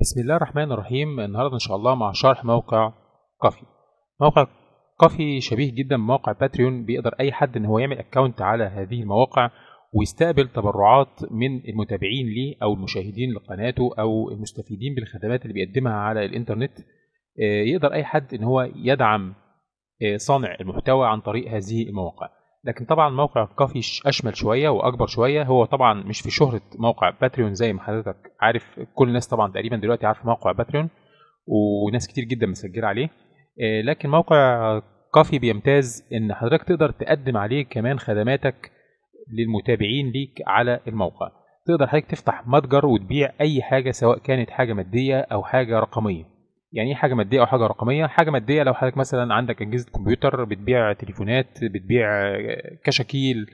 بسم الله الرحمن الرحيم النهارده ان شاء الله مع شرح موقع كافي موقع كافي شبيه جدا بموقع باتريون بيقدر اي حد ان هو يعمل اكونت على هذه المواقع ويستقبل تبرعات من المتابعين ليه او المشاهدين لقناته او المستفيدين بالخدمات اللي بيقدمها على الانترنت آه، يقدر اي حد ان هو يدعم آه، صانع المحتوى عن طريق هذه المواقع لكن طبعا موقع كافي اشمل شويه واكبر شويه هو طبعا مش في شهره موقع باتريون زي ما حضرتك عارف كل الناس طبعا تقريبا دلوقتي عارفه موقع باتريون وناس كتير جدا مسجله عليه آه، لكن موقع كافي بيمتاز ان حضرتك تقدر تقدم عليه كمان خدماتك للمتابعين ليك على الموقع تقدر حضرتك تفتح متجر وتبيع اي حاجه سواء كانت حاجه ماديه او حاجه رقميه يعني ايه حاجه ماديه او حاجه رقميه حاجه ماديه لو حضرتك مثلا عندك اجهزه كمبيوتر بتبيع تليفونات بتبيع كشاكيل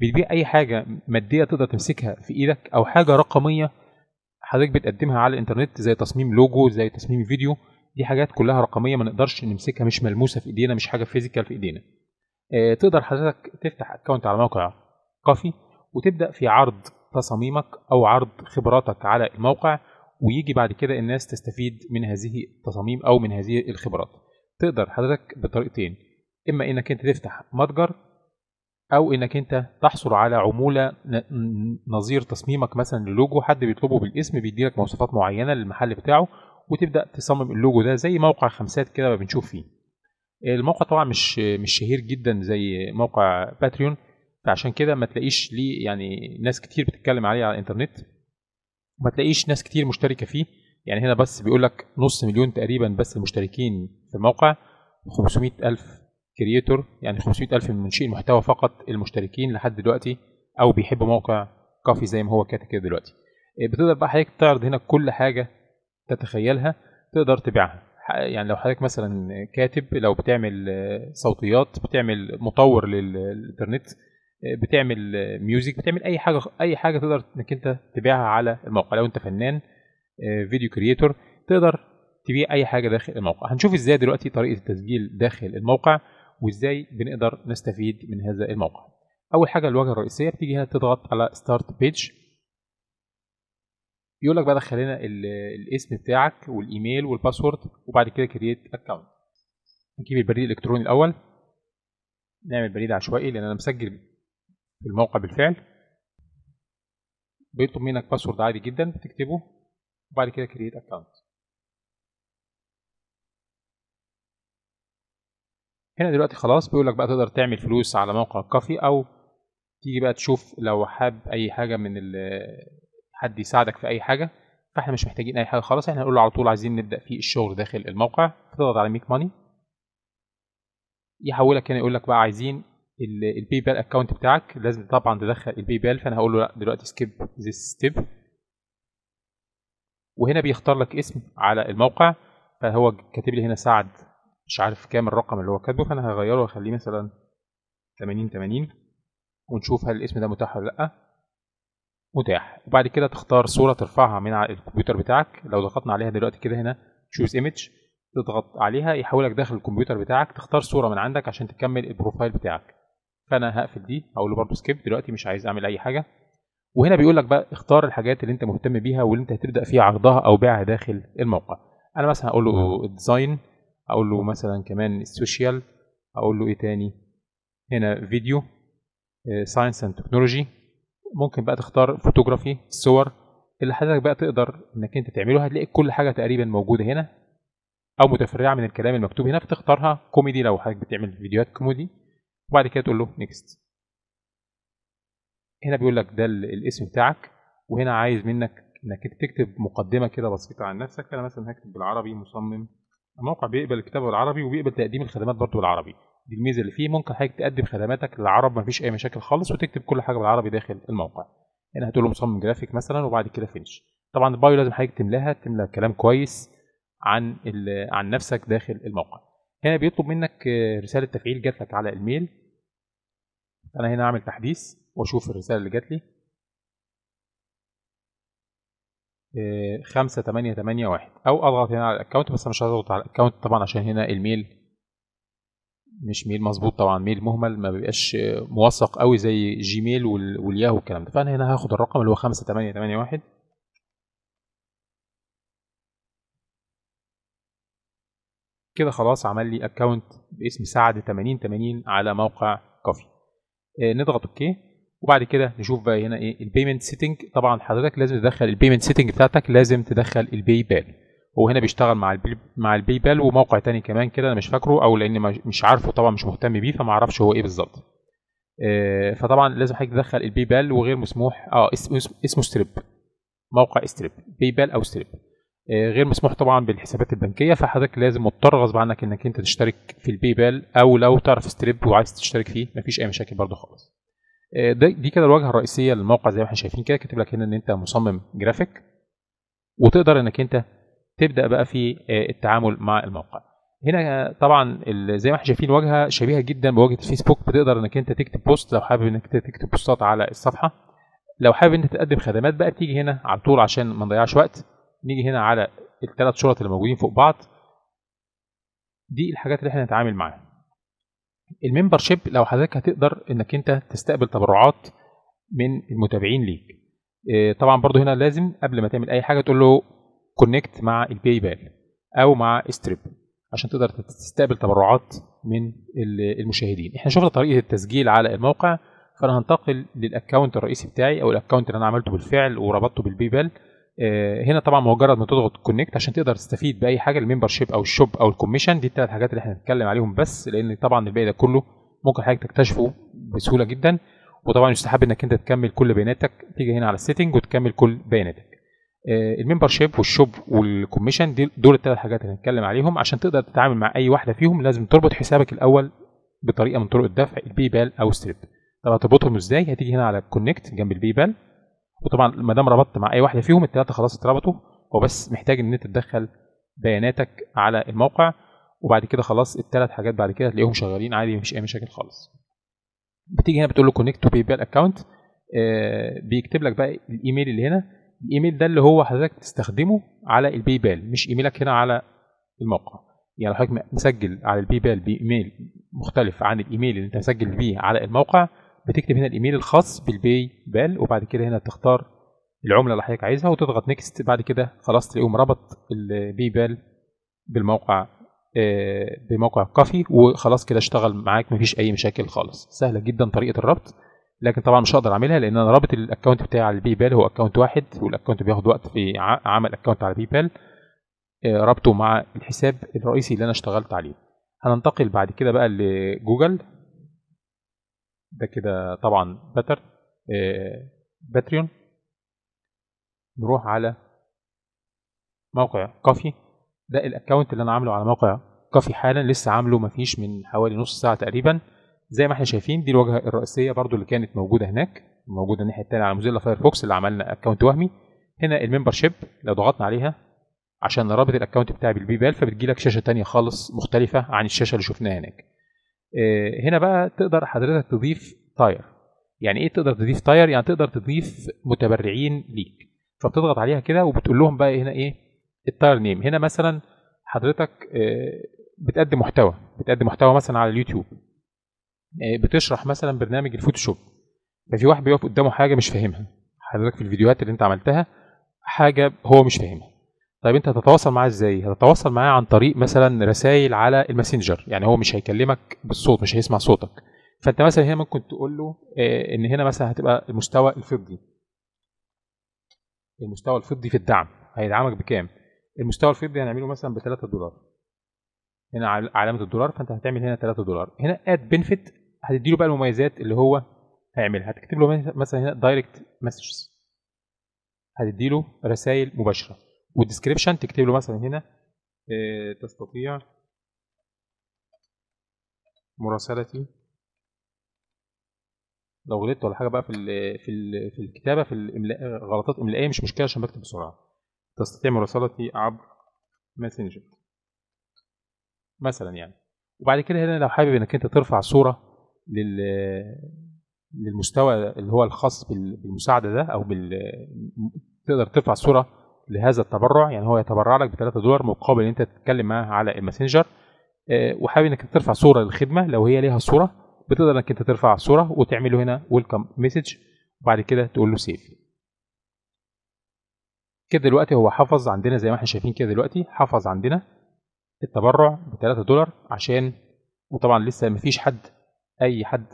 بتبيع اي حاجه ماديه تقدر تمسكها في ايدك او حاجه رقميه حضرتك بتقدمها على الانترنت زي تصميم لوجو زي تصميم فيديو دي حاجات كلها رقميه ما نقدرش نمسكها مش ملموسه في ايدينا مش حاجه فيزيكال في ايدينا اه تقدر حضرتك تفتح اكونت على موقع كافي وتبدا في عرض تصاميمك او عرض خبراتك على الموقع ويجي بعد كده الناس تستفيد من هذه التصاميم او من هذه الخبرات تقدر حضرتك بطريقتين اما انك انت تفتح متجر او انك انت تحصل على عموله نظير تصميمك مثلا للوجو حد بيطلبه بالاسم بيديلك مواصفات معينه للمحل بتاعه وتبدا تصمم اللوجو ده زي موقع خمسات كده ما بنشوف فيه الموقع طبعا مش مش شهير جدا زي موقع باتريون فعشان كده ما تلاقيش ليه يعني ناس كتير بتتكلم عليه على الانترنت وما تلاقيش ناس كتير مشتركه فيه يعني هنا بس بيقول لك نص مليون تقريبا بس المشتركين في الموقع 500 ألف كرييتور يعني 500 ألف من منشئي المحتوى فقط المشتركين لحد دلوقتي أو بيحبوا موقع كافي زي ما هو كاتب كده دلوقتي إيه، بتقدر بقى حضرتك تعرض هنا كل حاجة تتخيلها تقدر تبيعها يعني لو حضرتك مثلا كاتب لو بتعمل آه، صوتيات بتعمل مطور للإنترنت بتعمل ميوزك بتعمل اي حاجه اي حاجه تقدر انك انت تبيعها على الموقع لو انت فنان فيديو آه، كرييتور تقدر تبيع اي حاجه داخل الموقع هنشوف ازاي دلوقتي طريقه التسجيل داخل الموقع وازاي بنقدر نستفيد من هذا الموقع اول حاجه الواجهه الرئيسيه بتيجي هنا تضغط على ستارت بيج يقول لك بقى دخل لنا الاسم بتاعك والايميل والباسورد وبعد كده كرييت اكونت نجيب البريد الالكتروني الاول نعمل بريد عشوائي لان انا مسجل في الموقع بالفعل بيطلب منك باسورد عادي جدا بتكتبه وبعد كده كرييت اكونت هنا دلوقتي خلاص بيقول لك بقى تقدر تعمل فلوس على موقع كافي او تيجي بقى تشوف لو حاب اي حاجه من حد يساعدك في اي حاجه فاحنا مش محتاجين اي حاجه خالص احنا هنقول له على طول عايزين نبدا في الشغل داخل الموقع تضغط على ميك ماني يحولك هنا يقول لك بقى عايزين البي بال اكونت بتاعك لازم طبعا تدخل البي بال فانا هقول له لا دلوقتي سكيب ذيس ستيب وهنا بيختار لك اسم على الموقع فهو كاتب لي هنا سعد مش عارف كام الرقم اللي هو كاتبه فانا هغيره واخليه مثلا 80 80 ونشوف هل الاسم ده متاح ولا لا متاح وبعد كده تختار صوره ترفعها من على الكمبيوتر بتاعك لو ضغطنا عليها دلوقتي كده هنا تشوز ايمج تضغط عليها يحولك داخل الكمبيوتر بتاعك تختار صوره من عندك عشان تكمل البروفايل بتاعك فانا هقفل دي اقول له برضه سكيب دلوقتي مش عايز اعمل اي حاجه وهنا بيقول لك بقى اختار الحاجات اللي انت مهتم بيها واللي انت هتبدا فيها عرضها او بيعها داخل الموقع انا مثلا هقول له ديزاين اقول له مثلا كمان السوشيال اقول له ايه تاني هنا فيديو ساينس اند تكنولوجي ممكن بقى تختار فوتوغرافي صور اللي حضرتك بقى تقدر انك انت تعمله هتلاقي كل حاجه تقريبا موجوده هنا او متفرعه من الكلام المكتوب هنا فتختارها كوميدي لو حضرتك بتعمل فيديوهات كوميدي وبعد كده تقول له نيكست هنا بيقول لك ده الاسم بتاعك وهنا عايز منك انك تكتب مقدمه كده بسيطه عن نفسك انا مثلا هكتب بالعربي مصمم الموقع بيقبل الكتابه بالعربي وبيقبل تقديم الخدمات برضه بالعربي دي الميزه اللي فيه ممكن حضرتك تقدم خدماتك للعرب مفيش اي مشاكل خالص وتكتب كل حاجه بالعربي داخل الموقع هنا هتقول له مصمم جرافيك مثلا وبعد كده فينش طبعا البايو لازم حضرتك تملاها تملى كلام كويس عن عن نفسك داخل الموقع هنا بيطلب منك رساله تفعيل جات لك على الميل انا هنا اعمل تحديث واشوف الرساله اللي جات لي 5 8 8 1 او اضغط هنا على الاكونت بس مش هضغط على الاكونت طبعا عشان هنا الميل مش ميل مظبوط طبعا ميل مهمل ما بيبقاش موثق قوي زي جيميل والياهو والكلام ده فانا هنا هاخد الرقم اللي هو 5 8 8 1 كده خلاص عمل لي اكونت باسم سعد 80 80 على موقع كوفي آه، نضغط اوكي وبعد كده نشوف بقى هنا ايه البيمنت سيتنج طبعا حضرتك لازم تدخل البيمنت سيتنج بتاعتك لازم تدخل الباي بال هو هنا بيشتغل مع البي مع الباي بال وموقع تاني كمان كده انا مش فاكره او لان مش عارفه طبعا مش مهتم بيه فما اعرفش هو ايه بالظبط آه، فطبعا لازم حضرتك تدخل الباي بال وغير مسموح اه اسمه اسمه ستريب موقع ستريب باي بال او ستريب آه، غير مسموح طبعا بالحسابات البنكيه فحضرتك لازم مضطر غصب عنك انك انت تشترك في الباي بال او لو تعرف ستريب وعايز تشترك فيه مفيش اي مشاكل برده خالص آه، دي كده الواجهه الرئيسيه للموقع زي ما احنا شايفين كده كاتب لك هنا ان انت مصمم جرافيك وتقدر انك انت تبدا بقى في آه، التعامل مع الموقع هنا طبعا زي ما احنا شايفين واجهه شبيهه جدا بواجهه الفيسبوك بتقدر انك انت تكتب بوست لو حابب انك انت تكتب بوستات على الصفحه لو حابب انت تقدم خدمات بقى تيجي هنا على طول عشان ما نضيعش وقت نيجي هنا على الثلاث شرط اللي موجودين فوق بعض دي الحاجات اللي احنا هنتعامل معاها الممبرشيب لو حضرتك هتقدر انك انت تستقبل تبرعات من المتابعين ليك آه، طبعا برضو هنا لازم قبل ما تعمل اي حاجه تقول له كونكت مع الباي بال او مع ستريب عشان تقدر تستقبل تبرعات من المشاهدين احنا شفنا طريقه التسجيل على الموقع فانا هنتقل للاكونت الرئيسي بتاعي او الاكونت اللي انا عملته بالفعل وربطته بالباي بال آه، هنا طبعا مجرد ما تضغط كونكت عشان تقدر تستفيد باي حاجه الممبر شيب او الشوب او الكوميشن دي الثلاث حاجات اللي احنا هنتكلم عليهم بس لان طبعا الباقي ده كله ممكن حضرتك تكتشفه بسهوله جدا وطبعا يستحب انك انت تكمل كل بياناتك تيجي هنا على السيتنج وتكمل كل بياناتك الممبر شيب والشوب والكوميشن دي دول الثلاث حاجات اللي هنتكلم عليهم عشان تقدر تتعامل مع اي واحده فيهم لازم تربط حسابك الاول بطريقه من طرق الدفع البي بال او ستريب طب هتربطهم ازاي هتيجي هنا على كونكت جنب البي بال وطبعا ما دام ربطت مع اي واحده فيهم الثلاثه خلاص اتربطوا هو بس محتاج ان انت تدخل بياناتك على الموقع وبعد كده خلاص الثلاث حاجات بعد كده هتلاقيهم شغالين عادي مفيش اي مشاكل خالص بتيجي هنا بتقول له كونكت تو باي بال اكونت بيكتب لك بقى الايميل اللي هنا الايميل ده اللي هو حضرتك تستخدمه على الباي بال مش ايميلك هنا على الموقع يعني لو حضرتك مسجل على الباي بال بايميل مختلف عن الايميل اللي انت مسجل بيه على الموقع بتكتب هنا الايميل الخاص بالباي بال وبعد كده هنا تختار العمله اللي حضرتك عايزها وتضغط نيكست بعد كده خلاص تلاقيهم ربط البي بال بالموقع آه، بموقع كافي وخلاص كده اشتغل معاك مفيش اي مشاكل خالص سهله جدا طريقه الربط لكن طبعا مش هقدر اعملها لان انا رابط الاكونت بتاعي على البي بال هو اكونت واحد والاكونت بياخد وقت في عمل اكونت على البي بال آه، ربطه مع الحساب الرئيسي اللي انا اشتغلت عليه هننتقل بعد كده بقى لجوجل ده كده طبعا باتر آه، باتريون نروح على موقع كافي ده الاكونت اللي انا عامله على موقع كافي حالا لسه عامله مفيش من حوالي نص ساعه تقريبا زي ما احنا شايفين دي الواجهه الرئيسيه برضو اللي كانت موجوده هناك موجوده الناحيه الثانيه على موزيلا فايرفوكس اللي عملنا اكونت وهمي هنا شيب لو ضغطنا عليها عشان نرابط الاكونت بتاعي بالبيبال فبتجي لك شاشه تانية خالص مختلفه عن الشاشه اللي شفناها هناك آه، هنا بقى تقدر حضرتك تضيف تاير يعني ايه تقدر تضيف تاير يعني تقدر تضيف متبرعين ليك فبتضغط عليها كده وبتقول لهم بقى هنا ايه التاير نيم هنا مثلا حضرتك آه، بتقدم محتوى بتقدم محتوى مثلا على اليوتيوب آه، بتشرح مثلا برنامج الفوتوشوب ففي واحد بيقف قدامه حاجه مش فاهمها حضرتك في الفيديوهات اللي انت عملتها حاجه هو مش فاهمها طيب انت هتتواصل معاه ازاي؟ هتتواصل معاه عن طريق مثلا رسائل على الماسنجر، يعني هو مش هيكلمك بالصوت مش هيسمع صوتك. فانت مثلا هنا ممكن تقول له آه، ان هنا مثلا هتبقى المستوى الفضي. المستوى الفضي في الدعم هيدعمك بكام؟ المستوى الفضي هنعمله مثلا ب 3 دولار. هنا علامه الدولار فانت هتعمل هنا 3 دولار. هنا اد بنفيت هتدي له بقى المميزات اللي هو هيعملها، هتكتب له مثلا هنا دايركت مسجز. هتدي له رسائل مباشره. والديسكريبشن تكتب له مثلا هنا آه، تستطيع مراسلتي لو غلطت ولا حاجه بقى في في في الكتابه في الاملاء غلطات املائيه مش مشكله عشان بكتب بسرعه تستطيع مراسلتي عبر ماسنجر مثلا يعني وبعد كده هنا لو حابب انك انت ترفع صوره لل للمستوى اللي هو الخاص بالمساعده ده او بال تقدر ترفع صوره لهذا التبرع يعني هو يتبرع لك ب 3 دولار مقابل ان انت تتكلم معاه على الماسنجر آه، وحابب انك ترفع صوره للخدمه لو هي ليها صوره بتقدر انك انت ترفع الصوره وتعمل له هنا ويلكم مسج وبعد كده تقول له سيف كده دلوقتي هو حفظ عندنا زي ما احنا شايفين كده دلوقتي حفظ عندنا التبرع ب 3 دولار عشان وطبعا لسه ما فيش حد اي حد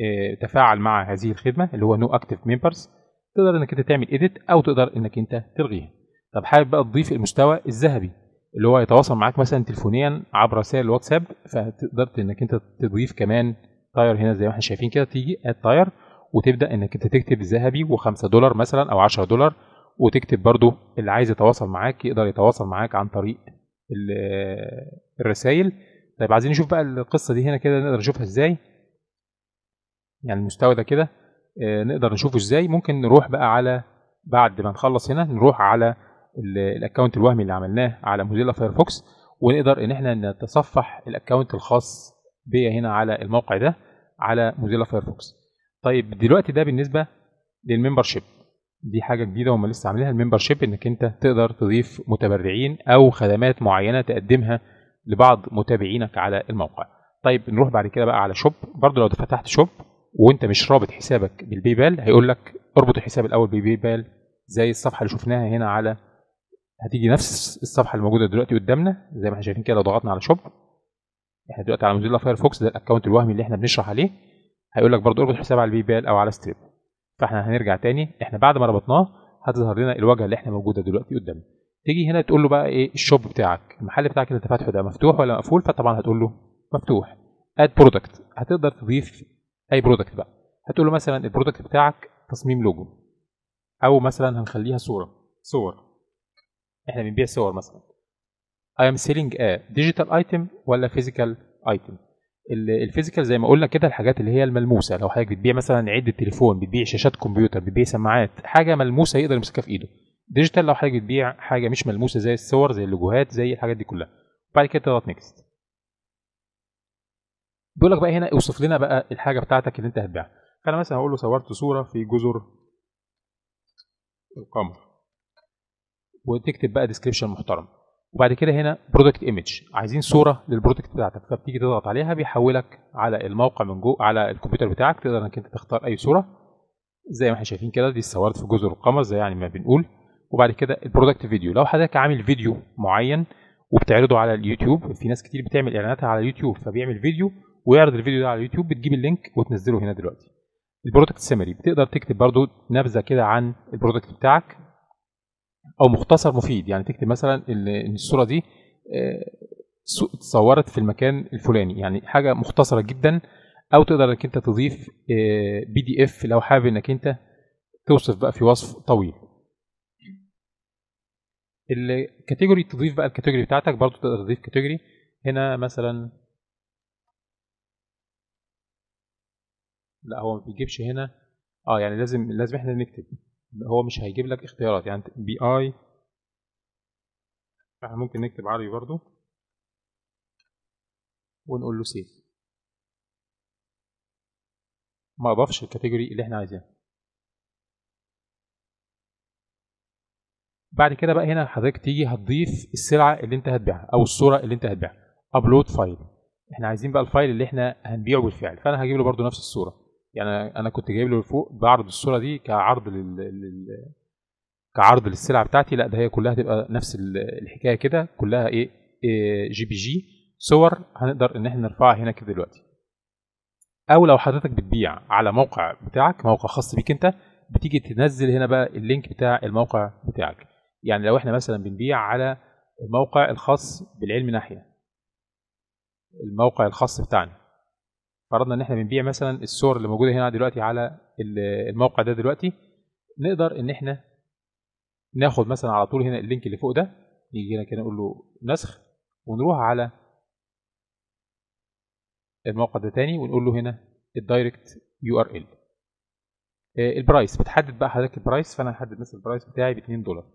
آه، تفاعل مع هذه الخدمه اللي هو نو اكتف ممبرز تقدر انك انت تعمل ايديت او تقدر انك انت تلغيها طب حابب بقى تضيف المستوى الذهبي اللي هو يتواصل معاك مثلا تليفونيا عبر رسائل الواتساب فتقدر انك انت تضيف كمان تاير هنا زي ما احنا شايفين كده تيجي اد تاير وتبدا انك انت تكتب الذهبي و5 دولار مثلا او 10 دولار وتكتب برضو اللي عايز يتواصل معاك يقدر يتواصل معاك عن طريق الرسائل طيب عايزين نشوف بقى القصه دي هنا كده نقدر نشوفها ازاي يعني المستوى ده كده آه، نقدر نشوفه ازاي ممكن نروح بقى على بعد ما نخلص هنا نروح على الاكونت الوهمي اللي عملناه على موزيلا فايرفوكس ونقدر ان احنا نتصفح الاكونت الخاص بيا هنا على الموقع ده على موزيلا فايرفوكس طيب دلوقتي ده بالنسبه للممبر شيب دي حاجه جديده هم لسه عاملينها الممبر شيب انك انت تقدر تضيف متبرعين او خدمات معينه تقدمها لبعض متابعينك على الموقع طيب نروح بعد كده بقى على شوب برضو لو فتحت شوب وانت مش رابط حسابك بالبيبال بال هيقول لك اربط الحساب الاول بالبيبال بال زي الصفحه اللي شفناها هنا على هتيجي نفس الصفحه الموجوده دلوقتي قدامنا زي ما احنا شايفين كده لو ضغطنا على شوب احنا دلوقتي على موزيلا فايرفوكس ده الاكونت الوهمي اللي احنا بنشرح عليه هيقول لك برضه اربط حساب على البي بال او على ستريب فاحنا هنرجع تاني احنا بعد ما ربطناه هتظهر لنا الواجهه اللي احنا موجوده دلوقتي قدامنا تيجي هنا تقول له بقى ايه الشوب بتاعك المحل بتاعك اللي انت فاتحه ده مفتوح ولا مقفول فطبعا هتقول له مفتوح اد برودكت هتقدر تضيف اي برودكت بقى هتقول له مثلا البرودكت بتاعك تصميم لوجو او مثلا هنخليها صوره صور احنا بنبيع صور مثلا I am selling a digital item ولا physical item الفيزيكال زي ما قلنا كده الحاجات اللي هي الملموسه لو حضرتك بتبيع مثلا عده تليفون بتبيع شاشات كمبيوتر بتبيع سماعات حاجه ملموسه يقدر يمسكها في ايده ديجيتال لو حضرتك بتبيع حاجه مش ملموسه زي الصور زي اللوجوهات زي الحاجات دي كلها بعد كده تضغط نيكست بيقول لك بقى هنا اوصف لنا بقى الحاجه بتاعتك اللي انت هتبيعها فانا مثلا هقول له صورت صوره في جزر القمر وتكتب بقى ديسكريبشن محترم وبعد كده هنا برودكت ايمج عايزين صوره للبرودكت بتاعتك فبتيجي تضغط عليها بيحولك على الموقع من جوه على الكمبيوتر بتاعك تقدر انك انت تختار اي صوره زي ما احنا شايفين كده دي استورد في جزر القمر زي يعني ما بنقول وبعد كده البرودكت فيديو لو حضرتك عامل فيديو معين وبتعرضه على اليوتيوب في ناس كتير بتعمل اعلاناتها على اليوتيوب فبيعمل فيديو ويعرض الفيديو ده على اليوتيوب بتجيب اللينك وتنزله هنا دلوقتي البرودكت سمري بتقدر تكتب برضو نبذه كده عن البرودكت بتاعك او مختصر مفيد يعني تكتب مثلا ان الصوره دي اتصورت آه، في المكان الفلاني يعني حاجه مختصره جدا او تقدر انك انت تضيف بي دي اف لو حابب انك انت توصف بقى في وصف طويل الكاتيجوري تضيف بقى الكاتيجوري بتاعتك برضو تقدر تضيف كاتيجوري هنا مثلا لا هو ما بيجيبش هنا اه يعني لازم لازم احنا نكتب هو مش هيجيب لك اختيارات يعني بي اي احنا ممكن نكتب عربي برضو ونقول له سيف ما اضافش الكاتيجوري اللي احنا عايزينها بعد كده بقى هنا حضرتك تيجي هتضيف السلعه اللي انت هتبيعها او الصوره اللي انت هتبيعها ابلود فايل احنا عايزين بقى الفايل اللي احنا هنبيعه بالفعل فانا هجيب له برضو نفس الصوره يعني انا كنت جايب له فوق بعرض الصوره دي كعرض لل... لل... كعرض للسلعه بتاعتي لا ده هي كلها تبقى نفس الحكايه كده كلها ايه, إيه جي بي جي صور هنقدر ان احنا نرفعها هنا كده دلوقتي او لو حضرتك بتبيع على موقع بتاعك موقع خاص بيك انت بتيجي تنزل هنا بقى اللينك بتاع الموقع بتاعك يعني لو احنا مثلا بنبيع على الموقع الخاص بالعلم ناحيه الموقع الخاص بتاعنا اردنا ان احنا بنبيع مثلا الصور اللي موجوده هنا دلوقتي على الموقع ده دلوقتي نقدر ان احنا ناخد مثلا على طول هنا اللينك اللي فوق ده يجي هنا كده نقول له نسخ ونروح على الموقع ده تاني ونقول له هنا الدايركت يو ار ال آه، البرايس بتحدد بقى حضرتك البرايس فانا هحدد مثلا البرايس بتاعي ب 2 دولار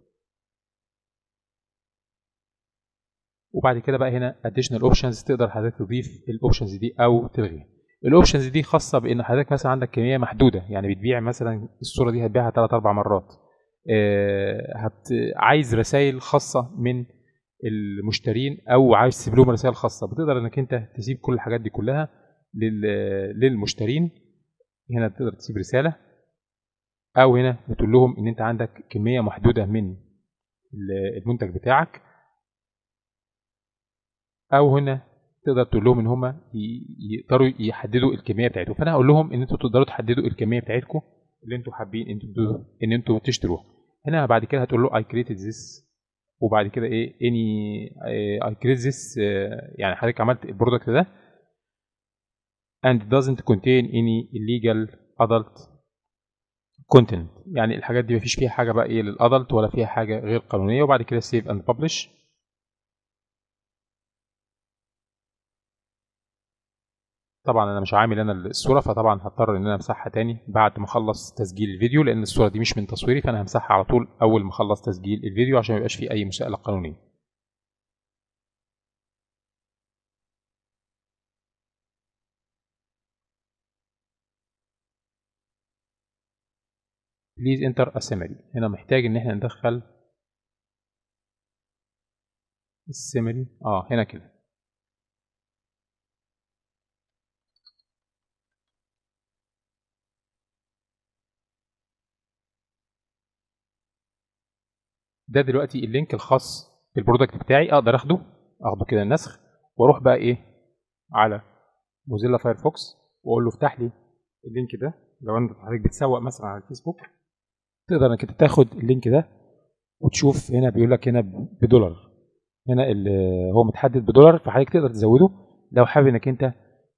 وبعد كده بقى هنا اديشنال اوبشنز تقدر حضرتك تضيف الاوبشنز دي او تلغيها الاوبشنز دي خاصه بان حضرتك مثلا عندك كميه محدوده يعني بتبيع مثلا الصوره دي هتبيعها ثلاث اربع مرات آه، هت عايز رسائل خاصه من المشترين او عايز تسيب لهم رسائل خاصه بتقدر انك انت تسيب كل الحاجات دي كلها للمشترين هنا تقدر تسيب رساله او هنا بتقول لهم ان انت عندك كميه محدوده من المنتج بتاعك او هنا تقدر تقول لهم ان هم يقدروا يحددوا الكميه بتاعتهم فانا هقول لهم ان انتوا تقدروا تحددوا الكميه بتاعتكم اللي انتوا حابين انتوا ان انتوا تشتروها هنا بعد كده هتقول له اي created ذس وبعد كده ايه اني اي آه، created ذس آه، يعني حضرتك عملت البرودكت ده and doesn't contain any illegal adult content يعني الحاجات دي مفيش فيها حاجه بقى ايه للادلت ولا فيها حاجه غير قانونيه وبعد كده سيف اند ببلش طبعا انا مش عامل انا الصوره فطبعا هضطر ان انا امسحها تاني بعد ما اخلص تسجيل الفيديو لان الصوره دي مش من تصويري فانا همسحها على طول اول ما اخلص تسجيل الفيديو عشان ما يبقاش فيه اي مساءله قانونيه بليز انتر السمري هنا محتاج ان احنا ندخل السيمري اه هنا كده ده دلوقتي اللينك الخاص بالبرودكت بتاعي اقدر اخده اخده كده النسخ واروح بقى ايه على موزيلا فايرفوكس واقول له افتح لي اللينك ده لو انت حضرتك بتسوق مثلا على الفيسبوك تقدر انك تاخد اللينك ده وتشوف هنا بيقول لك هنا بدولار هنا آه، هو متحدد بدولار فحضرتك تقدر تزوده لو حابب انك انت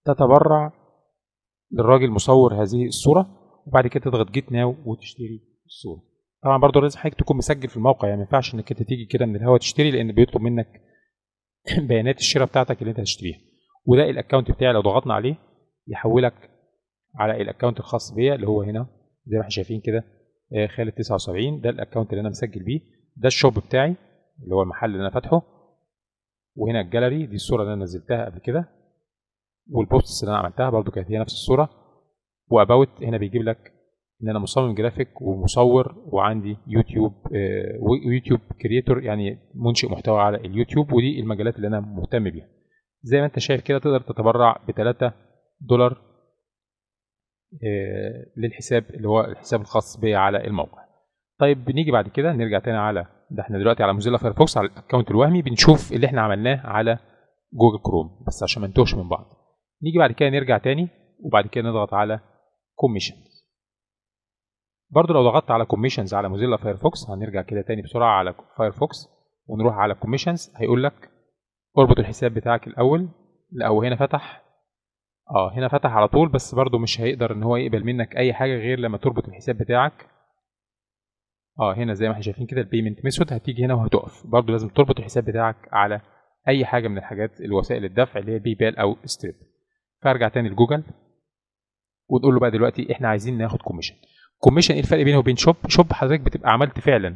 تتبرع للراجل مصور هذه الصوره وبعد كده تضغط جيت ناو وتشتري الصوره طبعا برضه لازم حضرتك تكون مسجل في الموقع يعني ما ينفعش انك انت تيجي كده من الهوا تشتري لان بيطلب منك بيانات الشراء بتاعتك اللي انت هتشتريها وده الاكونت بتاعي لو ضغطنا عليه يحولك على الاكونت الخاص بيا اللي هو هنا زي ما احنا شايفين كده آه، خالد 79 ده الاكونت اللي انا مسجل بيه ده الشوب بتاعي اللي هو المحل اللي انا فاتحه وهنا الجاليري دي الصوره اللي انا نزلتها قبل كده والبوستس اللي انا عملتها برضو كانت هي نفس الصوره واباوت هنا بيجيب لك ان انا مصمم جرافيك ومصور وعندي يوتيوب آه، ويوتيوب كريتور يعني منشئ محتوى على اليوتيوب ودي المجالات اللي انا مهتم بيها زي ما انت شايف كده تقدر تتبرع ب 3 دولار آه، للحساب اللي هو الحساب الخاص بي على الموقع طيب بنيجي بعد كده نرجع تاني على ده احنا دلوقتي على موزيلا فايرفوكس على الاكونت الوهمي بنشوف اللي احنا عملناه على جوجل كروم بس عشان ما نتوهش من بعض نيجي بعد كده نرجع تاني وبعد كده نضغط على كوميشن برضو لو ضغطت على كوميشنز على موزيلا فايرفوكس هنرجع كده تاني بسرعه على فايرفوكس ونروح على كوميشنز هيقول لك اربط الحساب بتاعك الاول لا هو هنا فتح اه هنا فتح على طول بس برضو مش هيقدر ان هو يقبل منك اي حاجه غير لما تربط الحساب بتاعك اه هنا زي ما احنا شايفين كده البيمنت ميثود هتيجي هنا وهتقف برضو لازم تربط الحساب بتاعك على اي حاجه من الحاجات الوسائل الدفع اللي هي بي بال او ستريب فارجع تاني لجوجل ونقول له بقى دلوقتي احنا عايزين ناخد كوميشن كوميشن ايه الفرق بينه وبين شوب شوب حضرتك بتبقى عملت فعلا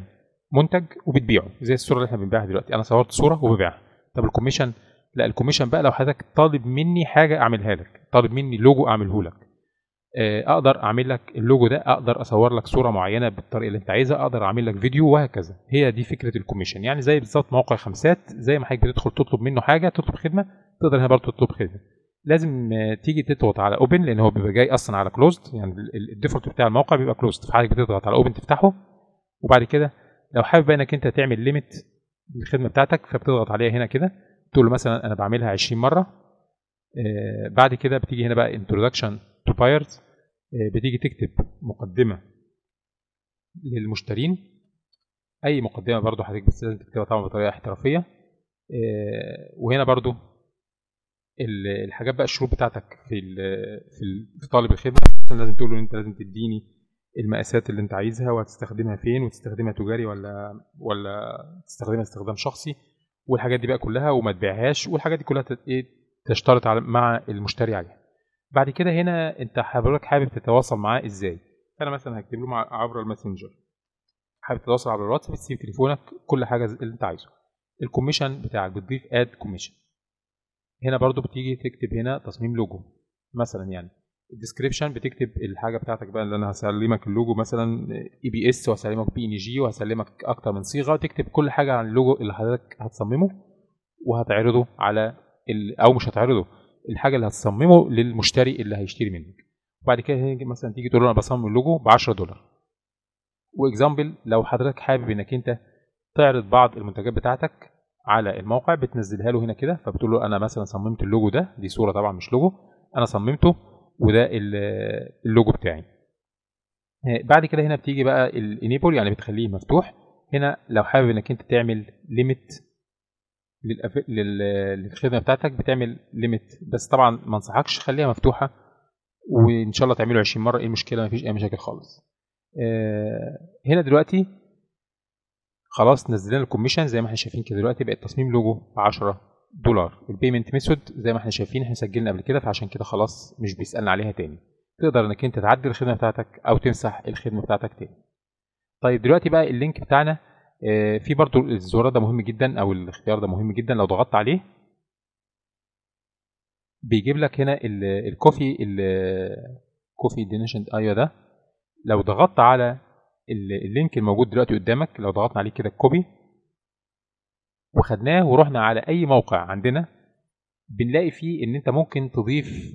منتج وبتبيعه زي الصوره اللي احنا بنبيعها دلوقتي انا صورت صوره وببيعها طب الكوميشن لا الكوميشن بقى لو حضرتك طالب مني حاجه اعملها لك طالب مني لوجو اعمله لك آه، اقدر اعمل لك اللوجو ده اقدر اصور لك صوره معينه بالطريقه اللي انت عايزها اقدر اعمل لك فيديو وهكذا هي دي فكره الكوميشن يعني زي بالظبط موقع خمسات زي ما حضرتك بتدخل تطلب منه حاجه تطلب خدمه تقدر هنا برضه تطلب خدمه لازم آه، تيجي تضغط على اوبن لان هو بيبقى جاي اصلا على كلوزد يعني الديفولت بتاع الموقع بيبقى كلوزد فحضرتك بتضغط على اوبن تفتحه وبعد كده لو حابب انك انت تعمل ليميت للخدمه بتاعتك فبتضغط عليها هنا كده تقول له مثلا انا بعملها 20 مره آه، بعد كده بتيجي هنا بقى انتروداكشن تو بايرز بتيجي تكتب مقدمه للمشترين اي مقدمه برضو حضرتك بس لازم تكتبها طبعا بطريقه احترافيه آه، وهنا برضو الحاجات بقى الشروط بتاعتك في في طالب الخدمه لازم تقول له انت لازم تديني المقاسات اللي انت عايزها وهتستخدمها فين وتستخدمها تجاري ولا ولا تستخدمها استخدام شخصي والحاجات دي بقى كلها وما تبيعهاش والحاجات دي كلها إيه، تشترط مع المشتري عليها بعد كده هنا انت حضرتك حابب تتواصل معاه ازاي انا مثلا هكتب له عبر الماسنجر حابب تتواصل عبر الواتساب بتسيب تليفونك كل حاجه اللي انت عايزه الكوميشن بتاعك بتضيف اد كوميشن هنا برضو بتيجي تكتب هنا تصميم لوجو مثلا يعني الديسكريبشن بتكتب الحاجه بتاعتك بقى اللي انا هسلمك اللوجو مثلا اي بي اس وهسلمك بي ان جي وهسلمك اكتر من صيغه تكتب كل حاجه عن اللوجو اللي حضرتك هتصممه وهتعرضه على ال... او مش هتعرضه الحاجه اللي هتصممه للمشتري اللي هيشتري منك وبعد كده مثلا تيجي تقول له انا بصمم لوجو ب 10 دولار واكزامبل لو حضرتك حابب انك انت تعرض بعض المنتجات بتاعتك على الموقع بتنزلها له هنا كده فبتقول له انا مثلا صممت اللوجو ده دي صوره طبعا مش لوجو انا صممته وده اللوجو بتاعي آه، بعد كده هنا بتيجي بقى الانيبل يعني بتخليه مفتوح هنا لو حابب انك انت تعمل ليميت للخدمه بتاعتك بتعمل ليميت بس طبعا ما انصحكش خليها مفتوحه وان شاء الله تعمله 20 مره ايه المشكله ما فيش اي مشاكل خالص آه، هنا دلوقتي خلاص نزلنا الكوميشن زي ما احنا شايفين كده دلوقتي بقت تصميم لوجو 10 دولار البيمنت ميثود زي ما احنا شايفين احنا سجلنا قبل كده فعشان كده خلاص مش بيسالنا عليها تاني تقدر انك انت تعدل الخدمه بتاعتك او تمسح الخدمه بتاعتك تاني طيب دلوقتي بقى اللينك بتاعنا آه، في برضو الزرار ده مهم جدا او الاختيار ده مهم جدا لو ضغطت عليه بيجيب لك هنا الكوفي الكوفي دينيشن ايوه ده لو ضغطت على اللينك الموجود دلوقتي قدامك لو ضغطنا عليه كده كوبي وخدناه ورحنا على اي موقع عندنا بنلاقي فيه ان انت ممكن تضيف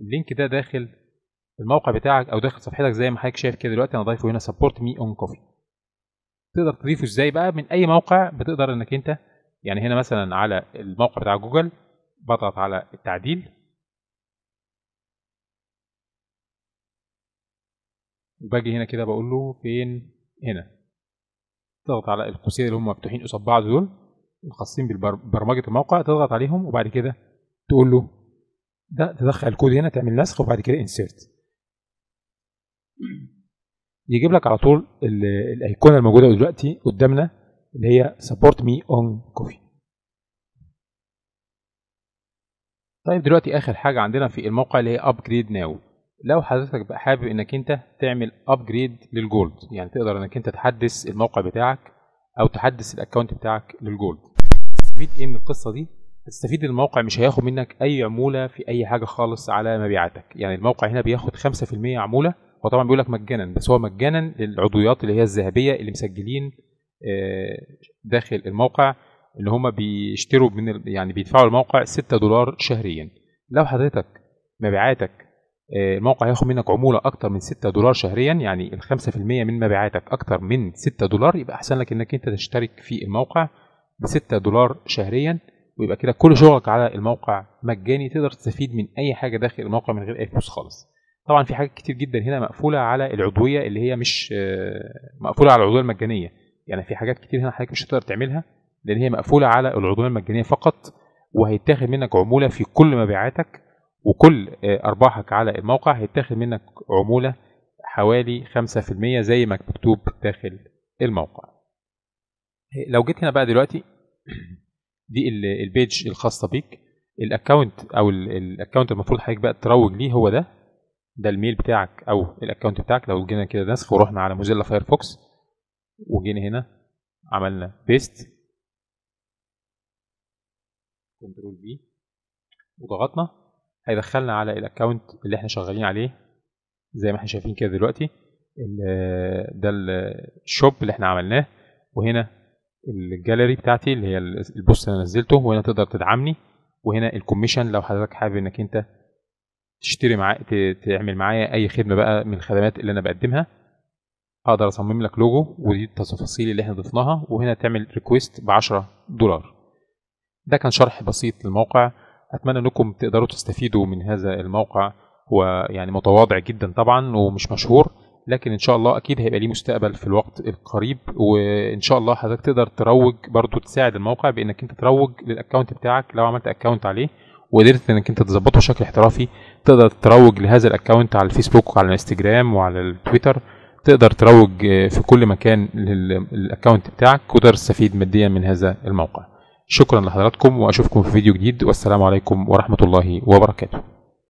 اللينك ده داخل الموقع بتاعك او داخل صفحتك زي ما حضرتك شايف كده دلوقتي انا ضايفه هنا سبورت مي اون كوفي تقدر تضيفه ازاي بقى من اي موقع بتقدر انك انت يعني هنا مثلا على الموقع بتاع جوجل بضغط على التعديل باجي هنا كده بقول له فين هنا تضغط على القوسين اللي هم مفتوحين قصاد بعض دول الخاصين ببرمجه الموقع تضغط عليهم وبعد كده تقول له ده تدخل الكود هنا تعمل نسخ وبعد كده انسيرت يجيب لك على طول الايقونه الموجوده دلوقتي قدامنا اللي هي سبورت مي اون كوفي طيب دلوقتي اخر حاجه عندنا في الموقع اللي هي ابجريد ناو لو حضرتك بقى حابب انك انت تعمل ابجريد للجولد يعني تقدر انك انت تحدث الموقع بتاعك او تحدث الاكونت بتاعك للجولد تستفيد ايه من القصه دي هتستفيد ان الموقع مش هياخد منك اي عموله في اي حاجه خالص على مبيعاتك يعني الموقع هنا بياخد 5% عموله هو طبعا بيقول لك مجانا بس هو مجانا للعضويات اللي هي الذهبيه اللي مسجلين آه، داخل الموقع اللي هم بيشتروا من يعني بيدفعوا الموقع 6 دولار شهريا لو حضرتك مبيعاتك آه، الموقع هياخد منك عمولة أكتر من 6 دولار شهريا يعني ال 5% من مبيعاتك أكتر من 6 دولار يبقى أحسن لك إنك أنت تشترك في الموقع ب 6 دولار شهريا ويبقى كده كل شغلك على الموقع مجاني تقدر تستفيد من أي حاجة داخل الموقع من غير أي فلوس خالص. طبعا في حاجات كتير جدا هنا مقفولة على العضوية اللي هي مش آه، مقفولة على العضوية المجانية يعني في حاجات كتير هنا حضرتك مش هتقدر تعملها لأن هي مقفولة على العضوية المجانية فقط وهيتاخد منك عمولة في كل مبيعاتك وكل آه، ارباحك على الموقع هيتاخد منك عموله حوالي 5% زي ما مكتوب داخل الموقع إيه، لو جيت هنا بقى دلوقتي دي البيج الخاصه بيك الاكونت او الاكونت المفروض حضرتك بقى تروج ليه هو ده ده الميل بتاعك او الاكونت بتاعك لو جينا كده نسخ ورحنا على موزيلا فايرفوكس وجينا هنا عملنا بيست كنترول بي وضغطنا هيدخلنا على الاكونت اللي احنا شغالين عليه زي ما احنا شايفين كده دلوقتي ده الشوب اللي احنا عملناه وهنا الجاليري بتاعتي اللي هي البوست اللي انا نزلته وهنا تقدر تدعمني وهنا الكوميشن لو حضرتك حابب انك انت تشتري معايا تعمل معايا اي خدمه بقى من الخدمات اللي انا بقدمها اقدر اصمم لك لوجو ودي التفاصيل اللي احنا ضفناها وهنا تعمل ريكويست ب 10 دولار ده كان شرح بسيط للموقع أتمنى أنكم تقدروا تستفيدوا من هذا الموقع هو يعني متواضع جدا طبعا ومش مشهور لكن ان شاء الله اكيد هيبقى ليه مستقبل في الوقت القريب وان شاء الله حضرتك تقدر تروج برضو تساعد الموقع بانك انت تروج للاكونت بتاعك لو عملت اكونت عليه وقدرت انك انت تظبطه بشكل احترافي تقدر تروج لهذا الاكونت على الفيسبوك وعلى الانستجرام وعلى التويتر تقدر تروج في كل مكان للاكونت بتاعك وتقدر تستفيد ماديا من هذا الموقع شكرا لحضراتكم واشوفكم في فيديو جديد والسلام عليكم ورحمه الله وبركاته